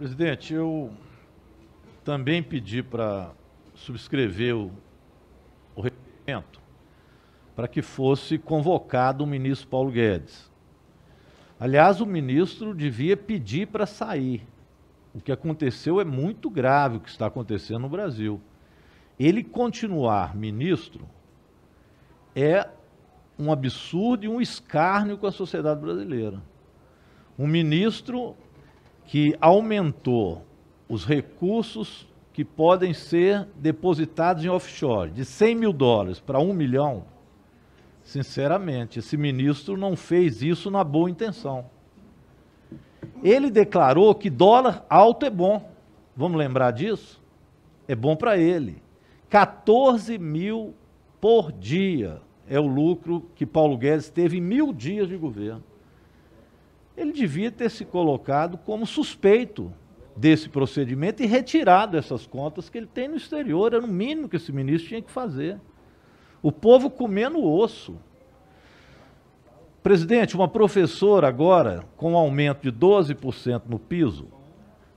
Presidente, eu também pedi para subscrever o, o requerimento para que fosse convocado o ministro Paulo Guedes. Aliás, o ministro devia pedir para sair. O que aconteceu é muito grave o que está acontecendo no Brasil. Ele continuar ministro é um absurdo e um escárnio com a sociedade brasileira. Um ministro que aumentou os recursos que podem ser depositados em offshore, de 100 mil dólares para 1 milhão, sinceramente, esse ministro não fez isso na boa intenção. Ele declarou que dólar alto é bom. Vamos lembrar disso? É bom para ele. 14 mil por dia é o lucro que Paulo Guedes teve em mil dias de governo ele devia ter se colocado como suspeito desse procedimento e retirado essas contas que ele tem no exterior. Era o mínimo que esse ministro tinha que fazer. O povo comendo osso. Presidente, uma professora agora, com um aumento de 12% no piso,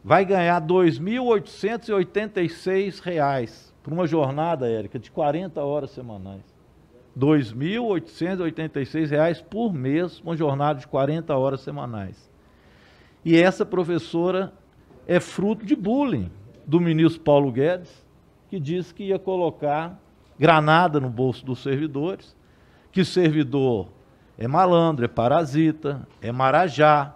vai ganhar R$ 2.886 por uma jornada, Érica, de 40 horas semanais. R$ 2.886 por mês, uma jornada de 40 horas semanais. E essa professora é fruto de bullying do ministro Paulo Guedes, que disse que ia colocar granada no bolso dos servidores, que servidor é malandro, é parasita, é marajá,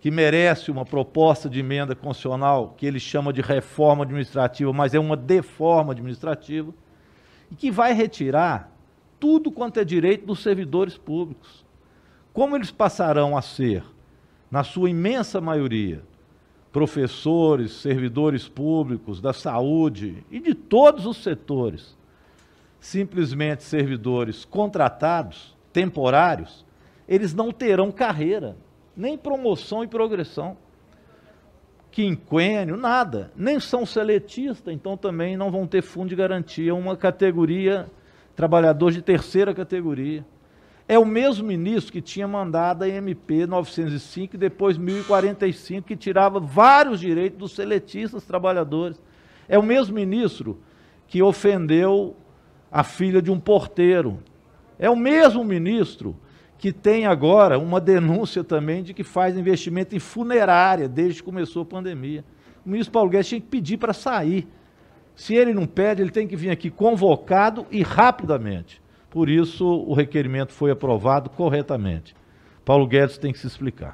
que merece uma proposta de emenda constitucional que ele chama de reforma administrativa, mas é uma deforma administrativa, e que vai retirar tudo quanto é direito dos servidores públicos. Como eles passarão a ser, na sua imensa maioria, professores, servidores públicos, da saúde e de todos os setores, simplesmente servidores contratados, temporários, eles não terão carreira, nem promoção e progressão. Quinquênio, nada. Nem são seletistas, então também não vão ter fundo de garantia, uma categoria trabalhadores de terceira categoria. É o mesmo ministro que tinha mandado a MP 905 e depois 1045, que tirava vários direitos dos seletistas trabalhadores. É o mesmo ministro que ofendeu a filha de um porteiro. É o mesmo ministro que tem agora uma denúncia também de que faz investimento em funerária desde que começou a pandemia. O ministro Paulo Guedes tinha que pedir para sair. Se ele não pede, ele tem que vir aqui convocado e rapidamente. Por isso, o requerimento foi aprovado corretamente. Paulo Guedes tem que se explicar.